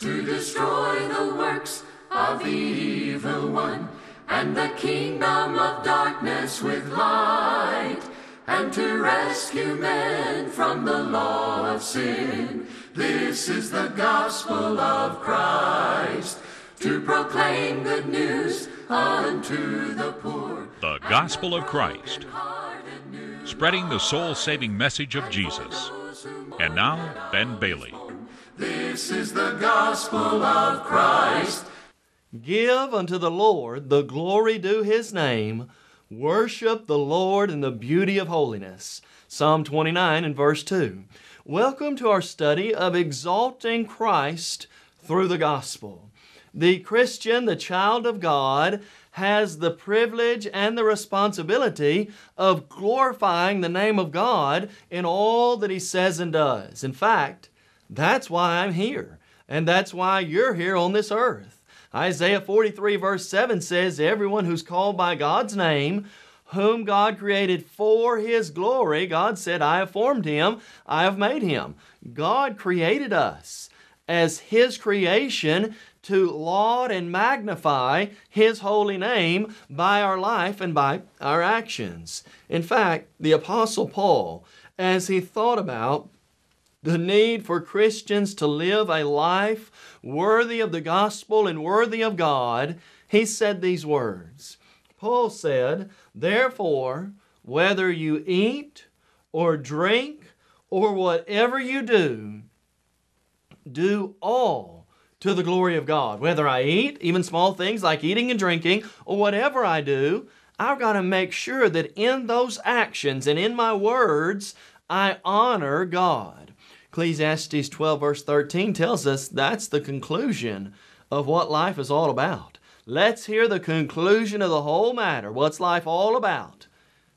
to destroy the works of the evil one and the kingdom of darkness with light and to rescue men from the law of sin. This is the gospel of Christ to proclaim good news unto the poor. The gospel of Christ, spreading the soul saving message of Jesus. And now, Ben Bailey. This is the gospel of Christ. Give unto the Lord the glory due his name. Worship the Lord in the beauty of holiness. Psalm 29 and verse 2. Welcome to our study of exalting Christ through the gospel. The Christian, the child of God, has the privilege and the responsibility of glorifying the name of God in all that he says and does. In fact, that's why I'm here, and that's why you're here on this earth. Isaiah 43, verse 7 says, Everyone who's called by God's name, whom God created for His glory, God said, I have formed him, I have made him. God created us as His creation to laud and magnify His holy name by our life and by our actions. In fact, the Apostle Paul, as he thought about the need for Christians to live a life worthy of the gospel and worthy of God, he said these words. Paul said, Therefore, whether you eat or drink or whatever you do, do all to the glory of God. Whether I eat, even small things like eating and drinking, or whatever I do, I've got to make sure that in those actions and in my words, I honor God. Ecclesiastes 12, verse 13 tells us that's the conclusion of what life is all about. Let's hear the conclusion of the whole matter. What's life all about?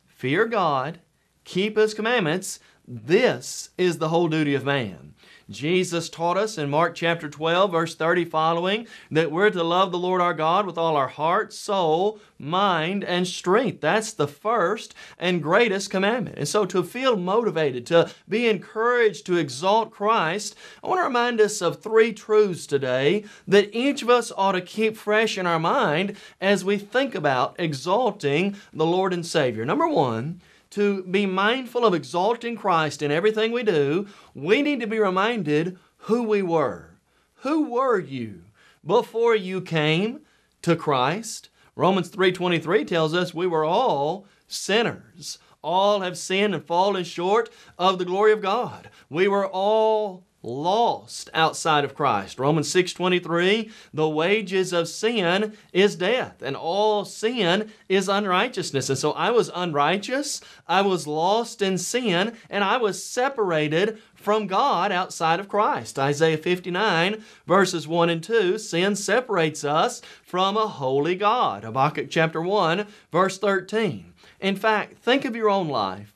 Fear God, keep His commandments. This is the whole duty of man. Jesus taught us in Mark chapter 12, verse 30 following, that we're to love the Lord our God with all our heart, soul, mind, and strength. That's the first and greatest commandment. And so to feel motivated, to be encouraged to exalt Christ, I want to remind us of three truths today that each of us ought to keep fresh in our mind as we think about exalting the Lord and Savior. Number one, to be mindful of exalting Christ in everything we do, we need to be reminded who we were. Who were you before you came to Christ? Romans 3:23 tells us we were all sinners. All have sinned and fallen short of the glory of God. We were all lost outside of Christ. Romans 6:23, the wages of sin is death, and all sin is unrighteousness. And so I was unrighteous, I was lost in sin, and I was separated from God outside of Christ. Isaiah 59 verses 1 and 2, sin separates us from a holy God. Habakkuk chapter 1 verse 13. In fact, think of your own life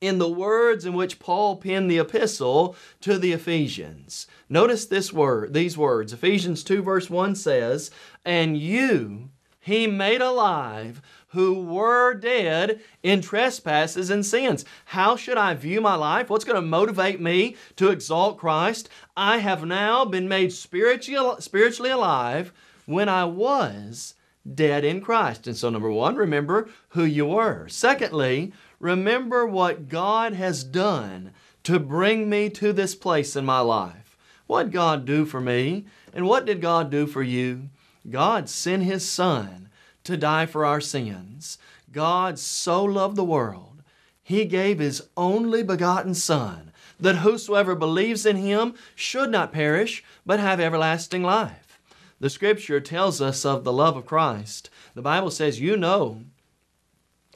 in the words in which Paul penned the epistle to the Ephesians. Notice this word, these words. Ephesians 2 verse 1 says, "And you he made alive who were dead in trespasses and sins. How should I view my life? What's going to motivate me to exalt Christ? I have now been made spiritually alive when I was dead in Christ. And so, number one, remember who you were. Secondly, Remember what God has done to bring me to this place in my life. What God do for me, and what did God do for you? God sent His Son to die for our sins. God so loved the world, He gave His only begotten Son, that whosoever believes in Him should not perish, but have everlasting life. The Scripture tells us of the love of Christ. The Bible says, You know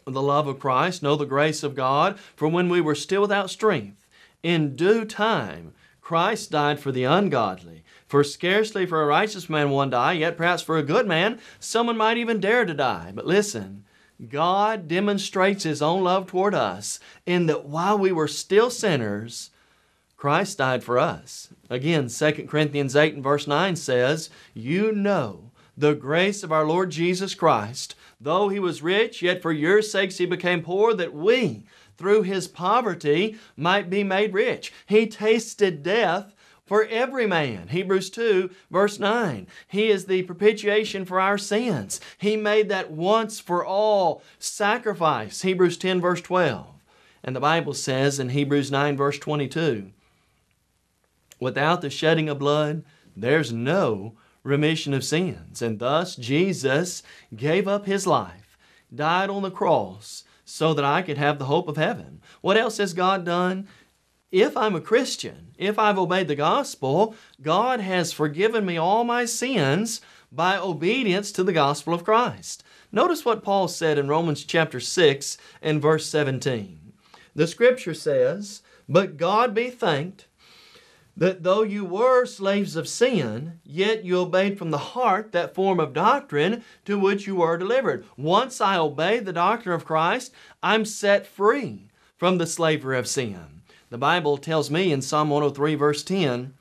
the love of Christ, know the grace of God, for when we were still without strength, in due time, Christ died for the ungodly. For scarcely for a righteous man one die, yet perhaps for a good man, someone might even dare to die. But listen, God demonstrates His own love toward us in that while we were still sinners, Christ died for us. Again, 2 Corinthians 8 and verse 9 says, You know the grace of our Lord Jesus Christ Though he was rich, yet for your sakes he became poor, that we, through his poverty, might be made rich. He tasted death for every man. Hebrews 2, verse 9. He is the propitiation for our sins. He made that once for all sacrifice. Hebrews 10, verse 12. And the Bible says in Hebrews 9, verse 22, without the shedding of blood, there's no remission of sins. And thus, Jesus gave up his life, died on the cross, so that I could have the hope of heaven. What else has God done? If I'm a Christian, if I've obeyed the gospel, God has forgiven me all my sins by obedience to the gospel of Christ. Notice what Paul said in Romans chapter 6 and verse 17. The scripture says, But God be thanked that though you were slaves of sin, yet you obeyed from the heart that form of doctrine to which you were delivered. Once I obey the doctrine of Christ, I'm set free from the slavery of sin. The Bible tells me in Psalm 103, verse 10,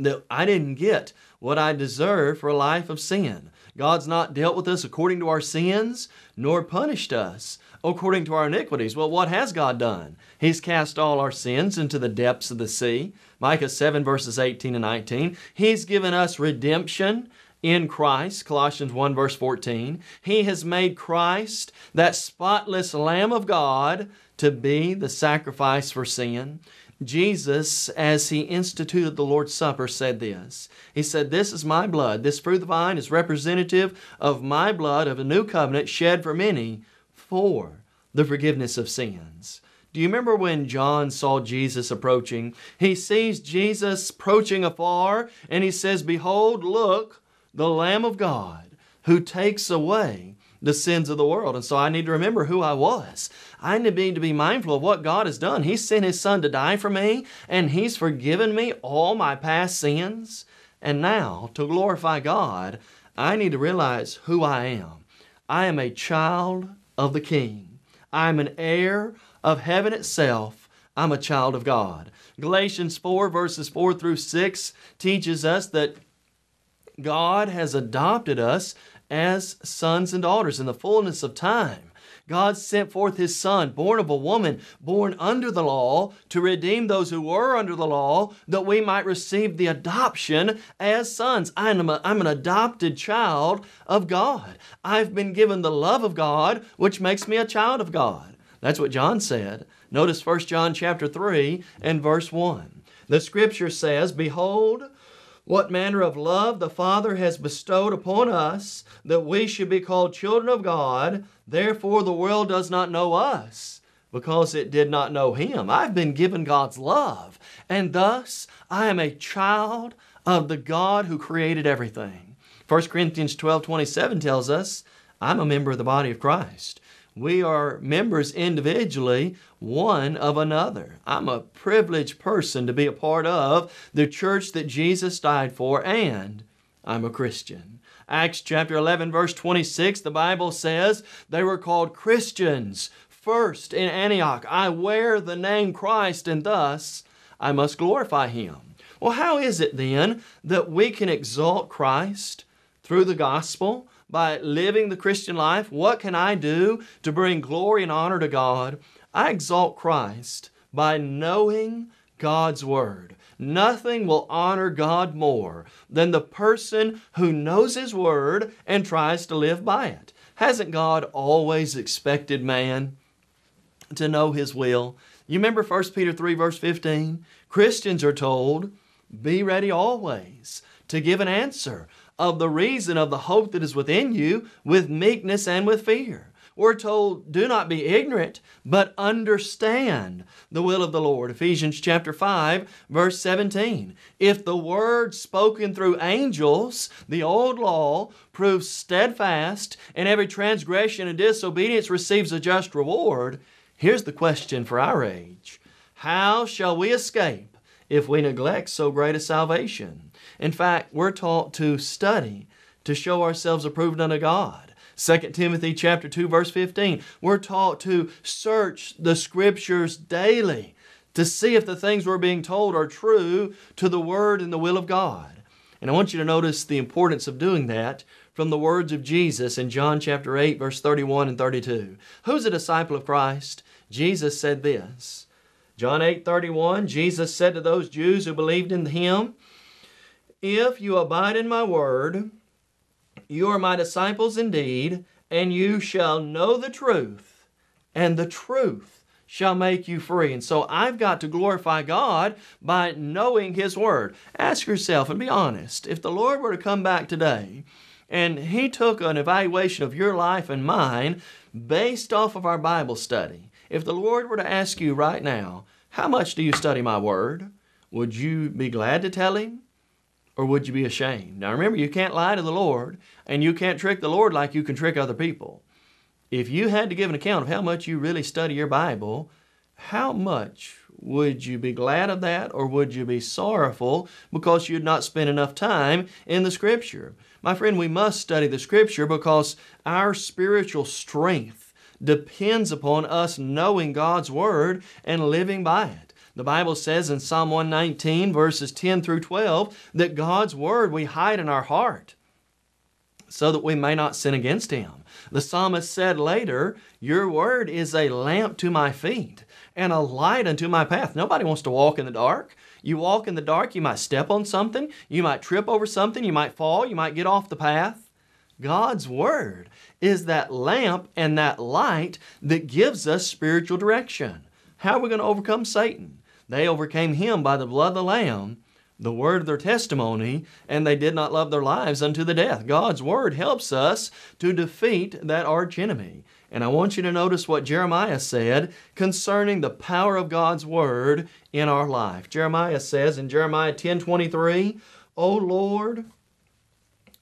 that I didn't get what I deserve for a life of sin. God's not dealt with us according to our sins, nor punished us according to our iniquities. Well, what has God done? He's cast all our sins into the depths of the sea. Micah 7, verses 18 and 19. He's given us redemption in Christ, Colossians 1, verse 14. He has made Christ, that spotless Lamb of God, to be the sacrifice for sin. Jesus, as he instituted the Lord's Supper, said this. He said, This is my blood. This fruit of the vine is representative of my blood of a new covenant shed for many for the forgiveness of sins. Do you remember when John saw Jesus approaching? He sees Jesus approaching afar and he says, Behold, look, the Lamb of God who takes away the sins of the world. And so I need to remember who I was. I need to be mindful of what God has done. He sent His Son to die for me, and He's forgiven me all my past sins. And now, to glorify God, I need to realize who I am. I am a child of the King. I'm an heir of heaven itself. I'm a child of God. Galatians 4, verses 4 through 6 teaches us that God has adopted us as sons and daughters in the fullness of time. God sent forth his Son, born of a woman, born under the law, to redeem those who were under the law, that we might receive the adoption as sons. I'm, a, I'm an adopted child of God. I've been given the love of God, which makes me a child of God. That's what John said. Notice 1 John chapter 3 and verse 1. The scripture says, Behold, what manner of love the Father has bestowed upon us that we should be called children of God. Therefore, the world does not know us because it did not know Him. I've been given God's love, and thus I am a child of the God who created everything. 1 Corinthians 12 27 tells us, I'm a member of the body of Christ. We are members individually one of another. I'm a privileged person to be a part of the church that Jesus died for, and I'm a Christian. Acts chapter 11, verse 26, the Bible says they were called Christians first in Antioch. I wear the name Christ, and thus I must glorify him. Well, how is it then that we can exalt Christ through the gospel? by living the Christian life? What can I do to bring glory and honor to God? I exalt Christ by knowing God's Word. Nothing will honor God more than the person who knows His Word and tries to live by it. Hasn't God always expected man to know His will? You remember 1 Peter 3, verse 15? Christians are told, be ready always to give an answer of the reason of the hope that is within you with meekness and with fear. We're told, do not be ignorant, but understand the will of the Lord. Ephesians chapter 5, verse 17. If the word spoken through angels, the old law, proves steadfast, and every transgression and disobedience receives a just reward, here's the question for our age How shall we escape if we neglect so great a salvation? In fact, we're taught to study to show ourselves approved unto God. 2 Timothy chapter 2 verse 15. We're taught to search the scriptures daily to see if the things we're being told are true to the word and the will of God. And I want you to notice the importance of doing that from the words of Jesus in John chapter 8 verse 31 and 32. Who's a disciple of Christ? Jesus said this. John 8:31 Jesus said to those Jews who believed in him, if you abide in my word, you are my disciples indeed, and you shall know the truth, and the truth shall make you free. And so I've got to glorify God by knowing His Word. Ask yourself and be honest if the Lord were to come back today and He took an evaluation of your life and mine based off of our Bible study, if the Lord were to ask you right now, How much do you study my Word? Would you be glad to tell Him? or would you be ashamed? Now remember, you can't lie to the Lord, and you can't trick the Lord like you can trick other people. If you had to give an account of how much you really study your Bible, how much would you be glad of that, or would you be sorrowful because you had not spent enough time in the Scripture? My friend, we must study the Scripture because our spiritual strength depends upon us knowing God's Word and living by it. The Bible says in Psalm 119, verses 10 through 12, that God's Word we hide in our heart so that we may not sin against Him. The psalmist said later, Your Word is a lamp to my feet and a light unto my path. Nobody wants to walk in the dark. You walk in the dark, you might step on something, you might trip over something, you might fall, you might get off the path. God's Word is that lamp and that light that gives us spiritual direction. How are we going to overcome Satan? They overcame him by the blood of the Lamb, the word of their testimony, and they did not love their lives unto the death. God's word helps us to defeat that archenemy. And I want you to notice what Jeremiah said concerning the power of God's word in our life. Jeremiah says in Jeremiah 10 23, O Lord,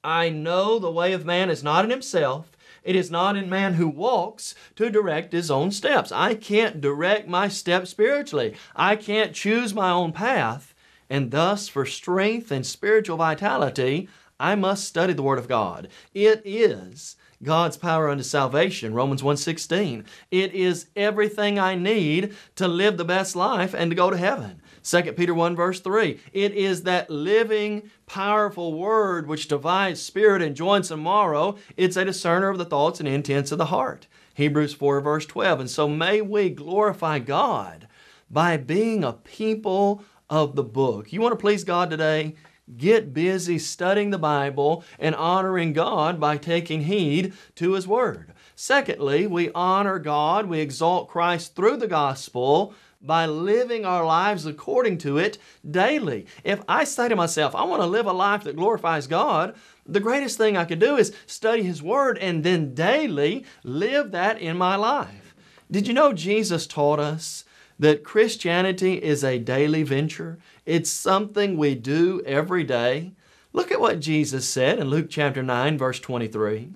I know the way of man is not in himself, it is not in man who walks to direct his own steps. I can't direct my steps spiritually. I can't choose my own path. And thus, for strength and spiritual vitality, I must study the Word of God. It is God's power unto salvation, Romans 1.16. It is everything I need to live the best life and to go to heaven. 2 Peter 1 verse 3. It is that living, powerful word which divides spirit and joints and marrow. It's a discerner of the thoughts and intents of the heart. Hebrews 4 verse 12. And so may we glorify God by being a people of the book. You want to please God today? Get busy studying the Bible and honoring God by taking heed to His Word. Secondly, we honor God, we exalt Christ through the gospel by living our lives according to it daily. If I say to myself, I want to live a life that glorifies God, the greatest thing I could do is study His Word and then daily live that in my life. Did you know Jesus taught us that Christianity is a daily venture? It's something we do every day. Look at what Jesus said in Luke chapter 9, verse 23.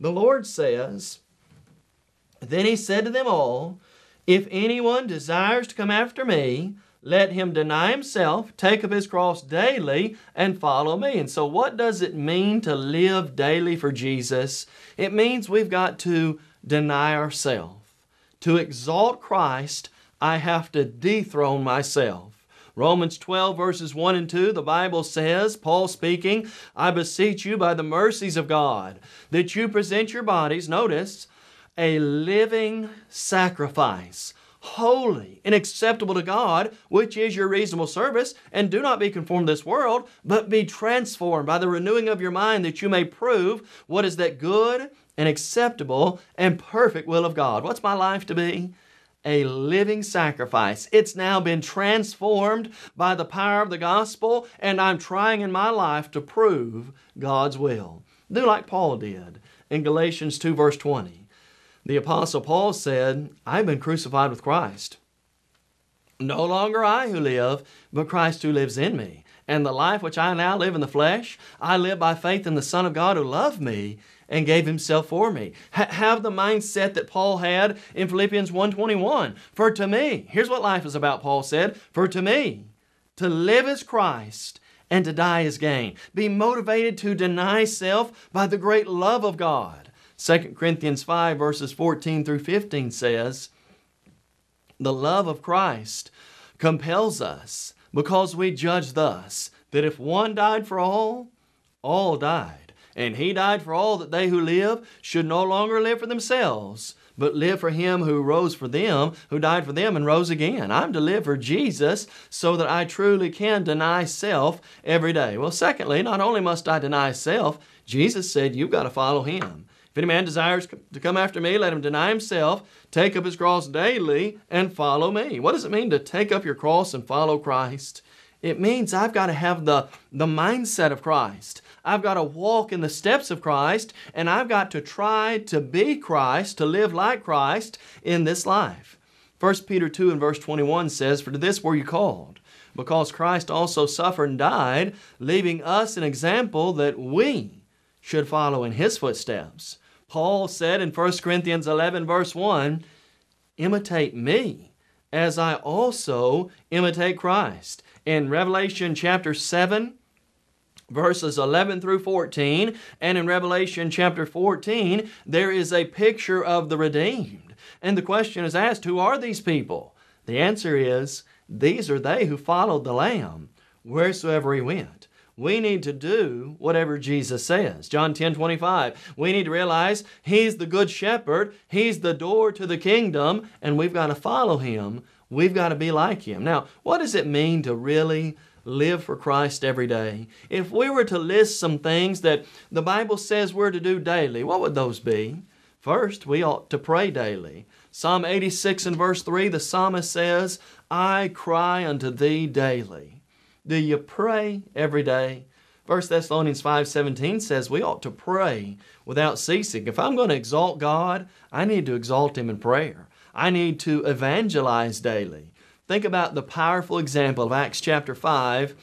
The Lord says, Then He said to them all, if anyone desires to come after me, let him deny himself, take up his cross daily, and follow me. And so, what does it mean to live daily for Jesus? It means we've got to deny ourselves. To exalt Christ, I have to dethrone myself. Romans 12, verses 1 and 2, the Bible says, Paul speaking, I beseech you by the mercies of God that you present your bodies, notice, a living sacrifice, holy and acceptable to God, which is your reasonable service. And do not be conformed to this world, but be transformed by the renewing of your mind that you may prove what is that good and acceptable and perfect will of God. What's my life to be? a living sacrifice. It's now been transformed by the power of the gospel, and I'm trying in my life to prove God's will. Do like Paul did in Galatians 2, verse 20. The Apostle Paul said, I've been crucified with Christ. No longer I who live, but Christ who lives in me. And the life which I now live in the flesh, I live by faith in the Son of God who loved me and gave himself for me. have the mindset that Paul had in Philippians 1:21. For to me, here's what life is about, Paul said, for to me to live is Christ and to die is gain. Be motivated to deny self by the great love of God. 2 Corinthians 5, verses 14 through 15 says, The love of Christ compels us because we judge thus that if one died for all, all died. And he died for all that they who live should no longer live for themselves, but live for him who rose for them, who died for them and rose again. I'm to live for Jesus so that I truly can deny self every day. Well, secondly, not only must I deny self, Jesus said, You've got to follow him. If any man desires to come after me, let him deny himself, take up his cross daily, and follow me. What does it mean to take up your cross and follow Christ? It means I've got to have the, the mindset of Christ. I've got to walk in the steps of Christ, and I've got to try to be Christ, to live like Christ in this life. 1 Peter 2 and verse 21 says, For to this were you called, because Christ also suffered and died, leaving us an example that we should follow in his footsteps. Paul said in 1 Corinthians 11, verse 1, imitate me as I also imitate Christ. In Revelation chapter 7, verses 11 through 14, and in Revelation chapter 14, there is a picture of the redeemed. And the question is asked, who are these people? The answer is, these are they who followed the Lamb wheresoever he went. We need to do whatever Jesus says. John 10 25. We need to realize He's the good shepherd, He's the door to the kingdom, and we've got to follow Him. We've got to be like Him. Now, what does it mean to really live for Christ every day? If we were to list some things that the Bible says we're to do daily, what would those be? First, we ought to pray daily. Psalm 86 and verse 3, the psalmist says, I cry unto thee daily. Do you pray every day? 1 Thessalonians 5.17 says we ought to pray without ceasing. If I'm going to exalt God, I need to exalt Him in prayer. I need to evangelize daily. Think about the powerful example of Acts chapter 5,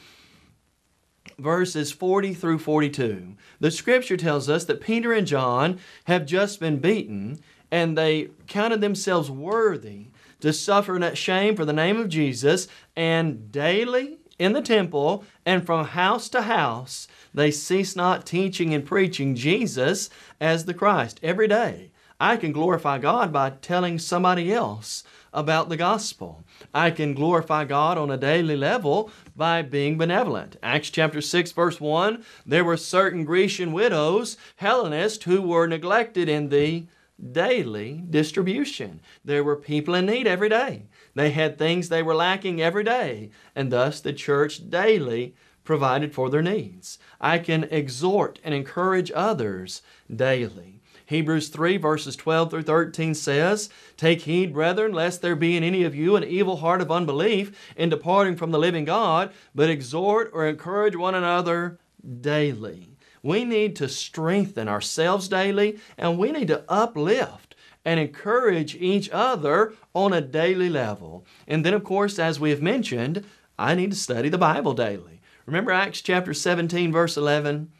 verses 40 through 42. The scripture tells us that Peter and John have just been beaten and they counted themselves worthy to suffer that shame for the name of Jesus and daily in the temple and from house to house, they cease not teaching and preaching Jesus as the Christ every day. I can glorify God by telling somebody else about the gospel. I can glorify God on a daily level by being benevolent. Acts chapter 6 verse 1, there were certain Grecian widows, Hellenists, who were neglected in the daily distribution. There were people in need every day. They had things they were lacking every day, and thus the church daily provided for their needs. I can exhort and encourage others daily. Hebrews 3 verses 12 through 13 says, Take heed, brethren, lest there be in any of you an evil heart of unbelief in departing from the living God, but exhort or encourage one another daily. We need to strengthen ourselves daily and we need to uplift and encourage each other on a daily level. And then, of course, as we have mentioned, I need to study the Bible daily. Remember Acts chapter 17, verse 11?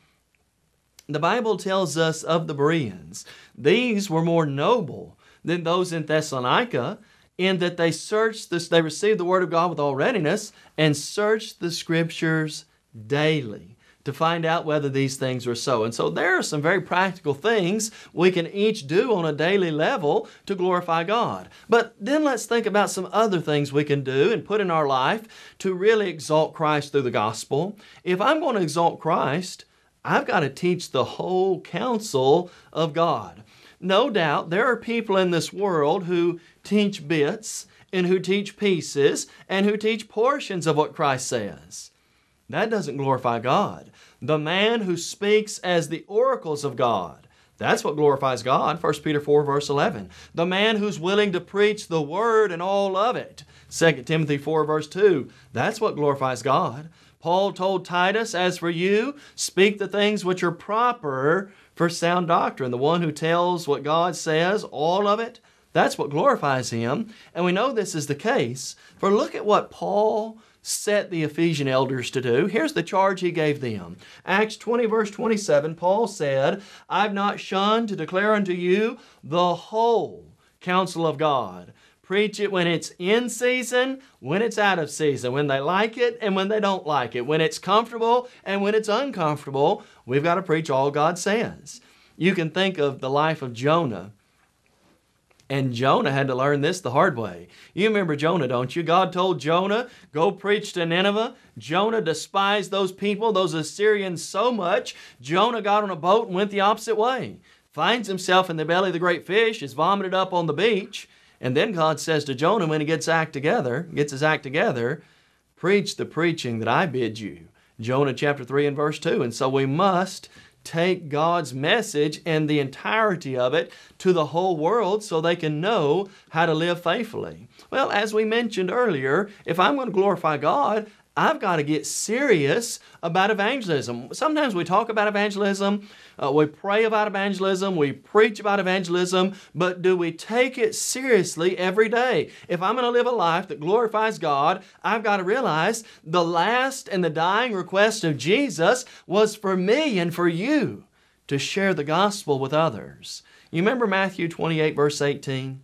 The Bible tells us of the Bereans. These were more noble than those in Thessalonica in that they searched this, they received the word of God with all readiness and searched the scriptures daily to find out whether these things are so. And so there are some very practical things we can each do on a daily level to glorify God. But then let's think about some other things we can do and put in our life to really exalt Christ through the gospel. If I'm going to exalt Christ, I've got to teach the whole counsel of God. No doubt there are people in this world who teach bits and who teach pieces and who teach portions of what Christ says. That doesn't glorify God. The man who speaks as the oracles of God. That's what glorifies God, 1 Peter 4, verse 11. The man who's willing to preach the word and all of it, 2 Timothy 4, verse 2. That's what glorifies God. Paul told Titus, As for you, speak the things which are proper for sound doctrine. The one who tells what God says, all of it, that's what glorifies him. And we know this is the case. For look at what Paul set the Ephesian elders to do. Here's the charge he gave them. Acts 20, verse 27, Paul said, I've not shunned to declare unto you the whole counsel of God. Preach it when it's in season, when it's out of season, when they like it and when they don't like it, when it's comfortable and when it's uncomfortable. We've got to preach all God says. You can think of the life of Jonah and Jonah had to learn this the hard way. You remember Jonah, don't you? God told Jonah, go preach to Nineveh. Jonah despised those people, those Assyrians, so much. Jonah got on a boat and went the opposite way. Finds himself in the belly of the great fish, is vomited up on the beach. And then God says to Jonah when he gets act together, gets his act together, preach the preaching that I bid you. Jonah chapter 3 and verse 2. And so we must take God's message and the entirety of it to the whole world so they can know how to live faithfully? Well, as we mentioned earlier, if I'm going to glorify God, I've got to get serious about evangelism. Sometimes we talk about evangelism, uh, we pray about evangelism, we preach about evangelism, but do we take it seriously every day? If I'm going to live a life that glorifies God, I've got to realize the last and the dying request of Jesus was for me and for you to share the gospel with others. You remember Matthew 28, verse 18?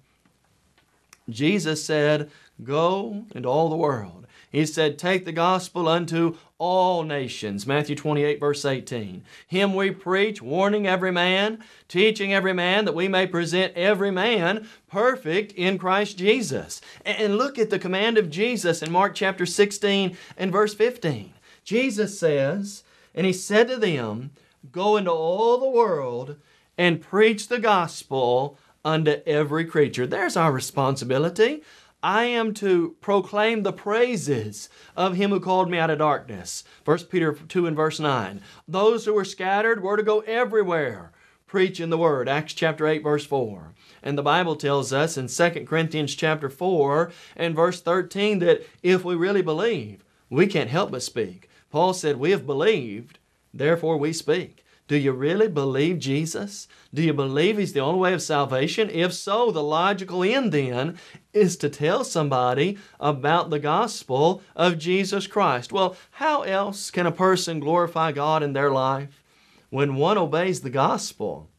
Jesus said, Go into all the world he said, Take the gospel unto all nations. Matthew 28, verse 18. Him we preach, warning every man, teaching every man, that we may present every man perfect in Christ Jesus. And look at the command of Jesus in Mark chapter 16 and verse 15. Jesus says, And he said to them, Go into all the world and preach the gospel unto every creature. There's our responsibility I am to proclaim the praises of him who called me out of darkness. 1 Peter 2 and verse 9. Those who were scattered were to go everywhere preaching the word. Acts chapter 8 verse 4. And the Bible tells us in 2 Corinthians chapter 4 and verse 13 that if we really believe, we can't help but speak. Paul said, "We have believed, therefore we speak." Do you really believe Jesus? Do you believe He's the only way of salvation? If so, the logical end then is to tell somebody about the gospel of Jesus Christ. Well, how else can a person glorify God in their life? When one obeys the gospel,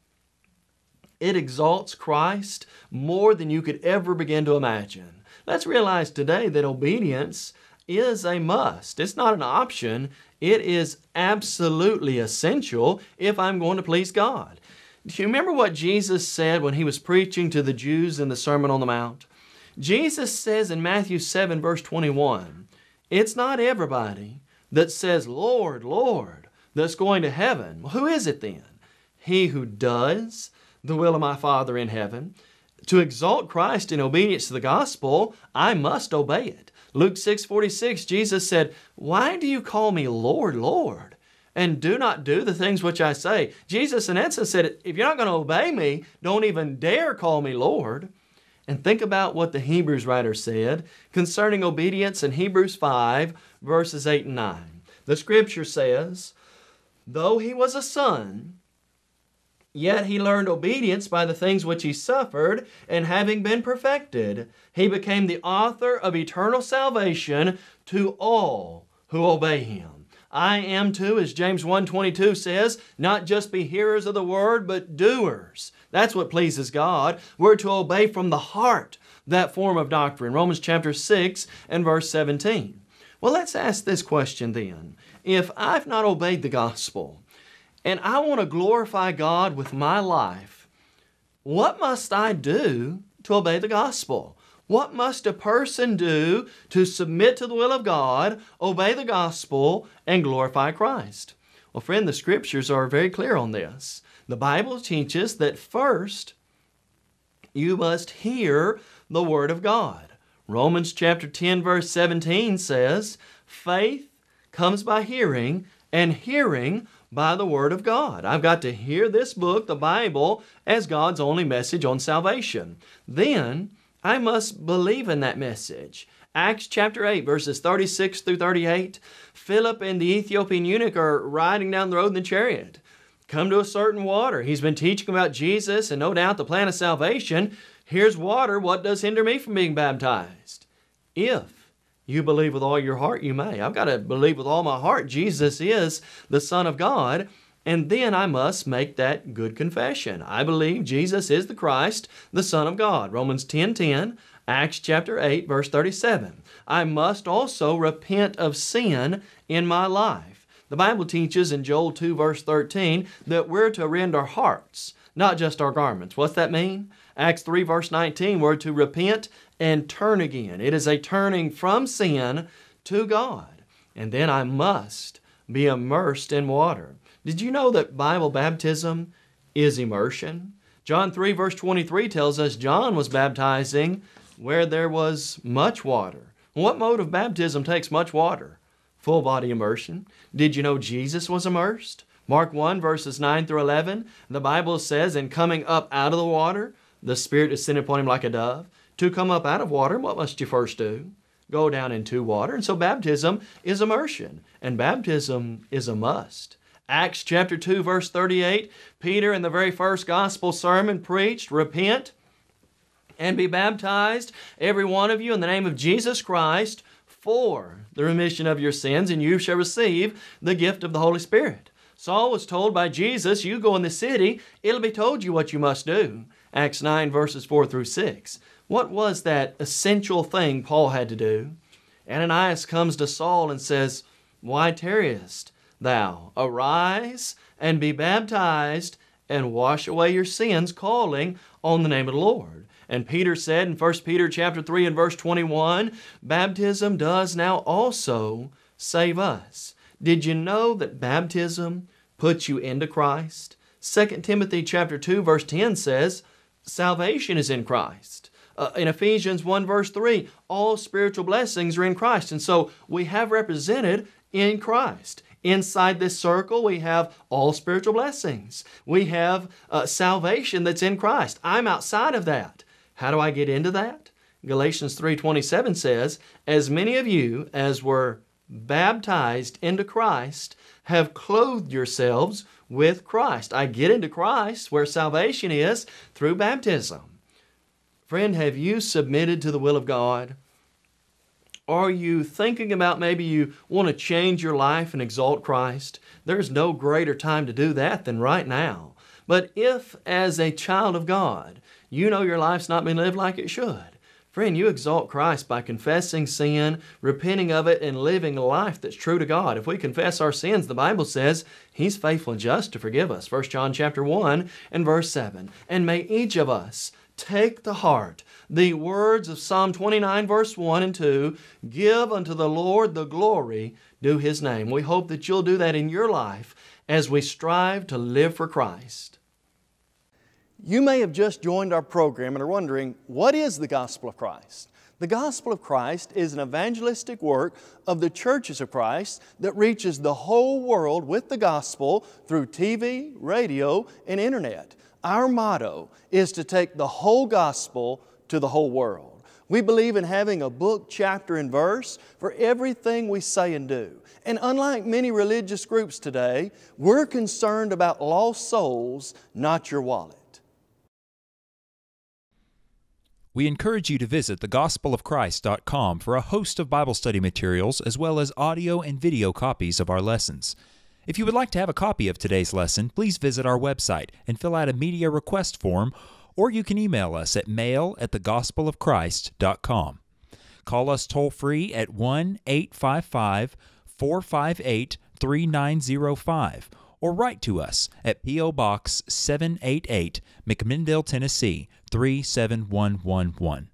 it exalts Christ more than you could ever begin to imagine. Let's realize today that obedience is a must. It's not an option. It is absolutely essential if I'm going to please God. Do you remember what Jesus said when he was preaching to the Jews in the Sermon on the Mount? Jesus says in Matthew 7, verse 21, it's not everybody that says, Lord, Lord, that's going to heaven. Well, who is it then? He who does the will of my Father in heaven. To exalt Christ in obedience to the gospel, I must obey it. Luke 6 46, Jesus said, Why do you call me Lord, Lord? and do not do the things which I say. Jesus, in essence, said, If you're not going to obey me, don't even dare call me Lord. And think about what the Hebrews writer said concerning obedience in Hebrews 5, verses 8 and 9. The scripture says, Though he was a son, Yet he learned obedience by the things which he suffered, and having been perfected, he became the author of eternal salvation to all who obey him. I am too, as James 1.22 says, not just be hearers of the word, but doers. That's what pleases God. We're to obey from the heart that form of doctrine. Romans chapter 6 and verse 17. Well, let's ask this question then. If I've not obeyed the gospel, and I want to glorify God with my life, what must I do to obey the gospel? What must a person do to submit to the will of God, obey the gospel, and glorify Christ? Well, friend, the scriptures are very clear on this. The Bible teaches that first you must hear the word of God. Romans chapter 10 verse 17 says, "Faith comes by hearing, and hearing by the Word of God. I've got to hear this book, the Bible, as God's only message on salvation. Then I must believe in that message. Acts chapter 8, verses 36 through 38. Philip and the Ethiopian eunuch are riding down the road in the chariot. Come to a certain water. He's been teaching about Jesus and no doubt the plan of salvation. Here's water. What does hinder me from being baptized? If you believe with all your heart, you may. I've got to believe with all my heart Jesus is the Son of God. And then I must make that good confession. I believe Jesus is the Christ, the Son of God. Romans 10 10, Acts chapter 8, verse 37. I must also repent of sin in my life. The Bible teaches in Joel 2, verse 13, that we're to rend our hearts, not just our garments. What's that mean? Acts 3, verse 19, we're to repent and turn again. It is a turning from sin to God. And then I must be immersed in water. Did you know that Bible baptism is immersion? John 3, verse 23 tells us John was baptizing where there was much water. What mode of baptism takes much water? Full body immersion. Did you know Jesus was immersed? Mark 1, verses 9 through 11, the Bible says, And coming up out of the water, the Spirit descended upon him like a dove. To come up out of water, what must you first do? Go down into water. And so baptism is immersion, and baptism is a must. Acts chapter 2, verse 38, Peter in the very first gospel sermon preached, Repent and be baptized, every one of you, in the name of Jesus Christ for the remission of your sins, and you shall receive the gift of the Holy Spirit. Saul was told by Jesus, You go in the city, it'll be told you what you must do. Acts 9, verses 4 through 6. What was that essential thing Paul had to do? Ananias comes to Saul and says, Why tarriest thou? Arise and be baptized and wash away your sins, calling on the name of the Lord. And Peter said in 1 Peter chapter 3 and verse 21, baptism does now also save us. Did you know that baptism puts you into Christ? 2 Timothy chapter 2 verse 10 says, salvation is in Christ uh, in Ephesians 1 verse 3, all spiritual blessings are in Christ. And so we have represented in Christ. Inside this circle, we have all spiritual blessings. We have uh, salvation that's in Christ. I'm outside of that. How do I get into that? Galatians 3:27 says, "As many of you as were baptized into Christ have clothed yourselves with Christ." I get into Christ where salvation is through baptism. Friend, have you submitted to the will of God? Are you thinking about maybe you want to change your life and exalt Christ? There's no greater time to do that than right now. But if, as a child of God, you know your life's not been lived like it should, friend, you exalt Christ by confessing sin, repenting of it, and living a life that's true to God. If we confess our sins, the Bible says He's faithful and just to forgive us. 1 John chapter 1 and verse 7. And may each of us Take to heart the words of Psalm 29, verse 1 and 2 Give unto the Lord the glory due his name. We hope that you'll do that in your life as we strive to live for Christ. You may have just joined our program and are wondering what is the gospel of Christ? The gospel of Christ is an evangelistic work of the churches of Christ that reaches the whole world with the gospel through TV, radio, and internet. Our motto is to take the whole gospel to the whole world. We believe in having a book, chapter, and verse for everything we say and do. And unlike many religious groups today, we're concerned about lost souls, not your wallet. We encourage you to visit thegospelofchrist.com for a host of Bible study materials as well as audio and video copies of our lessons. If you would like to have a copy of today's lesson, please visit our website and fill out a media request form, or you can email us at mail at thegospelofchrist.com. Call us toll free at 1 855 458 3905 or write to us at P.O. Box 788, McMinnville, Tennessee 37111.